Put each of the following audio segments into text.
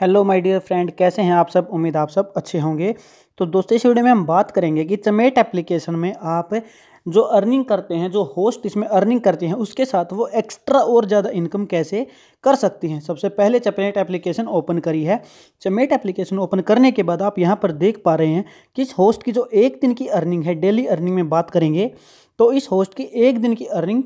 hello my dear friend कैसे हैं आप सब उम्मीद आप सब अच्छे होंगे तो दोस्तों इस वीडियो में हम बात करेंगे कि चमेट एप्लीकेशन में आप जो अर्निंग करते हैं जो होस्ट इसमें अर्निंग करते हैं उसके साथ वो एक्स्ट्रा और ज़्यादा इनकम कैसे कर सकती हैं सबसे पहले चमेट एप्लीकेशन ओपन करी है चमेट एप्लीकेशन ओपन करने के बाद आप यहाँ पर देख पा रहे हैं कि इस होस्ट की जो एक दिन की अर्निंग है डेली अर्निंग में बात करेंगे तो इस होस्ट की एक दिन की अर्निंग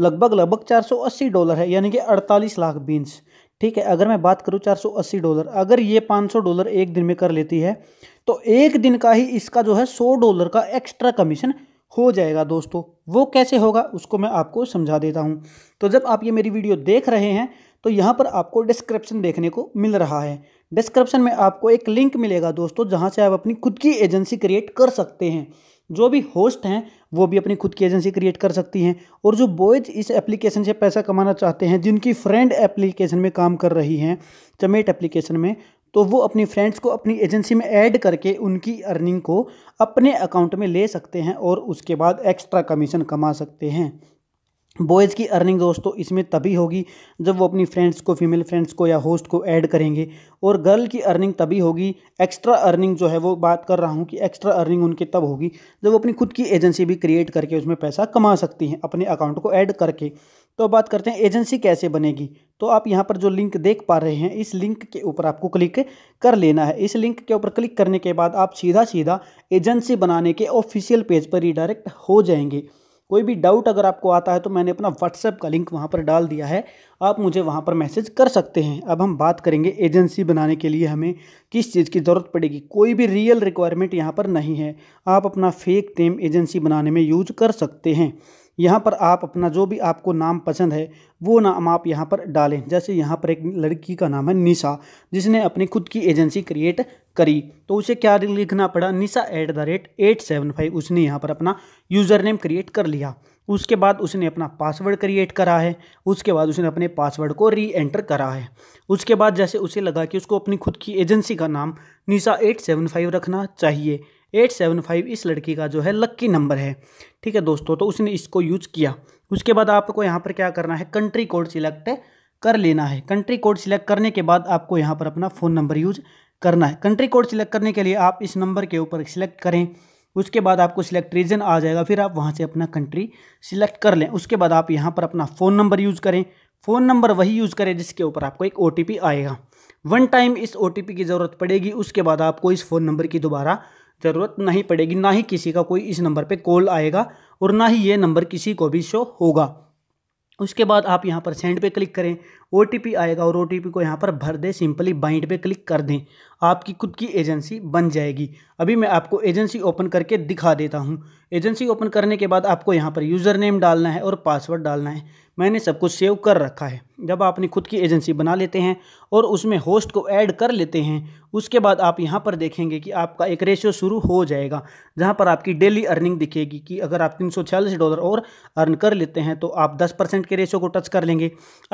लगभग लगभग चार डॉलर है यानी कि अड़तालीस लाख बीन्स ठीक है अगर मैं बात करूँ 480 डॉलर अगर ये 500 डॉलर एक दिन में कर लेती है तो एक दिन का ही इसका जो है 100 डॉलर का एक्स्ट्रा कमीशन हो जाएगा दोस्तों वो कैसे होगा उसको मैं आपको समझा देता हूँ तो जब आप ये मेरी वीडियो देख रहे हैं तो यहाँ पर आपको डिस्क्रिप्शन देखने को मिल रहा है डिस्क्रिप्शन में आपको एक लिंक मिलेगा दोस्तों जहाँ से आप अपनी खुद की एजेंसी क्रिएट कर सकते हैं जो भी होस्ट हैं वो भी अपनी खुद की एजेंसी क्रिएट कर सकती हैं और जो बॉयज़ इस एप्लीकेशन से पैसा कमाना चाहते हैं जिनकी फ्रेंड एप्लीकेशन में काम कर रही हैं चमेट एप्लीकेशन में तो वो अपनी फ्रेंड्स को अपनी एजेंसी में ऐड करके उनकी अर्निंग को अपने अकाउंट में ले सकते हैं और उसके बाद एक्स्ट्रा कमीशन कमा सकते हैं बॉयज़ की अर्निंग दोस्तों इसमें तभी होगी जब वो अपनी फ्रेंड्स को फीमेल फ्रेंड्स को या होस्ट को ऐड करेंगे और गर्ल की अर्निंग तभी होगी एक्स्ट्रा अर्निंग जो है वो बात कर रहा हूँ कि एक्स्ट्रा अर्निंग उनके तब होगी जब वो अपनी खुद की एजेंसी भी क्रिएट करके उसमें पैसा कमा सकती हैं अपने अकाउंट को ऐड करके तो बात करते हैं एजेंसी कैसे बनेगी तो आप यहाँ पर जो लिंक देख पा रहे हैं इस लिंक के ऊपर आपको क्लिक कर लेना है इस लिंक के ऊपर क्लिक करने के बाद आप सीधा सीधा एजेंसी बनाने के ऑफिशियल पेज पर रिडायरेक्ट हो जाएंगे कोई भी डाउट अगर आपको आता है तो मैंने अपना व्हाट्सएप का लिंक वहाँ पर डाल दिया है आप मुझे वहाँ पर मैसेज कर सकते हैं अब हम बात करेंगे एजेंसी बनाने के लिए हमें किस चीज़ की ज़रूरत पड़ेगी कोई भी रियल रिक्वायरमेंट यहाँ पर नहीं है आप अपना फेक टेम एजेंसी बनाने में यूज कर सकते हैं यहाँ पर आप अपना जो भी आपको नाम पसंद है वो नाम आप यहाँ पर डालें जैसे यहाँ पर एक लड़की का नाम है निशा जिसने अपनी खुद की एजेंसी क्रिएट करी तो उसे क्या लिखना पड़ा Nisha at the rate at seven five उसने यहाँ पर अपना यूज़र नेम क्रिएट कर लिया उसके बाद उसने अपना पासवर्ड क्रिएट करा है उसके बाद उसने अपने पासवर्ड को री एंटर करा है उसके बाद जैसे उसे लगा कि उसको अपनी खुद की एजेंसी का नाम निशा एट सेवन फाइव रखना चाहिए एट सेवन फाइव इस लड़की का जो है लक्की नंबर है ठीक है दोस्तों तो उसने इसको यूज किया उसके बाद आपको यहाँ पर क्या करना है कंट्री कोड सिलेक्ट कर लेना है कंट्री कोड सिलेक्ट करने के बाद आपको यहाँ पर अपना फ़ोन नंबर यूज करना है कंट्री कोड सिलेक्ट करने के लिए आप इस नंबर के ऊपर सिलेक्ट करें उसके बाद आपको सिलेक्ट रीजन आ जाएगा फिर आप वहाँ से अपना कंट्री सिलेक्ट कर लें उसके बाद आप यहाँ पर अपना फ़ोन नंबर यूज़ करें फ़ोन नंबर वही यूज़ करें जिसके ऊपर आपको एक ओ आएगा वन टाइम इस ओ की ज़रूरत पड़ेगी उसके बाद आपको इस फ़ोन नंबर की दोबारा ज़रूरत नहीं पड़ेगी ना ही किसी का कोई इस नंबर पे कॉल आएगा और ना ही ये नंबर किसी को भी शो होगा उसके बाद आप यहाँ पर सेंड पे क्लिक करें ओ आएगा और ओ को यहाँ पर भर दें सिंपली बाइंड पे क्लिक कर दें आपकी खुद की एजेंसी बन जाएगी अभी मैं आपको एजेंसी ओपन करके दिखा देता हूँ एजेंसी ओपन करने के बाद आपको यहाँ पर यूज़र नेम डालना है और पासवर्ड डालना है मैंने सब कुछ सेव कर रखा है जब आपने खुद की एजेंसी बना लेते हैं और उसमें होस्ट को ऐड कर लेते हैं उसके बाद आप यहाँ पर देखेंगे कि आपका एक रेशियो शुरू हो जाएगा जहाँ पर आपकी डेली अर्निंग दिखेगी कि अगर आप तीन डॉलर और अर्न कर लेते हैं तो आप दस के रेशियो को टच कर लेंगे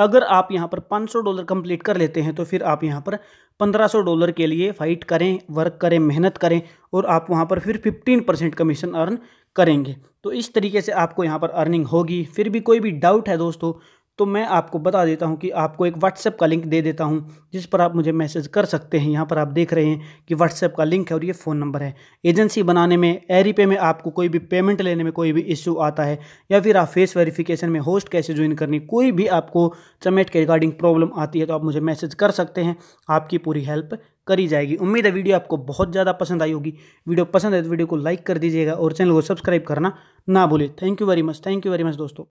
अगर आप यहाँ यहाँ पर 500 डॉलर कंप्लीट कर लेते हैं तो फिर आप यहाँ पर 1500 डॉलर के लिए फ़ाइट करें वर्क करें मेहनत करें और आप वहाँ पर फिर 15 परसेंट कमीशन अर्न करेंगे तो इस तरीके से आपको यहाँ पर अर्निंग होगी फिर भी कोई भी डाउट है दोस्तों तो मैं आपको बता देता हूँ कि आपको एक व्हाट्सएप का लिंक दे देता हूँ जिस पर आप मुझे मैसेज कर सकते हैं यहाँ पर आप देख रहे हैं कि व्हाट्सएप का लिंक है और ये फ़ोन नंबर है एजेंसी बनाने में एरीपे में आपको कोई भी पेमेंट लेने में कोई भी इश्यू आता है या फिर आप फेस वेरिफिकेशन में होस्ट कैसे ज्वाइन करनी कोई भी आपको चमेट के रिगार्डिंग प्रॉब्लम आती है तो आप मुझे मैसेज कर सकते हैं आपकी पूरी हेल्प करी जाएगी उम्मीद है वीडियो आपको बहुत ज़्यादा पसंद आई होगी वीडियो पसंद है तो वीडियो को लाइक कर दीजिएगा और चैनल को सब्सक्राइब करना ना भूलें thank you very much thank you very much दोस्तों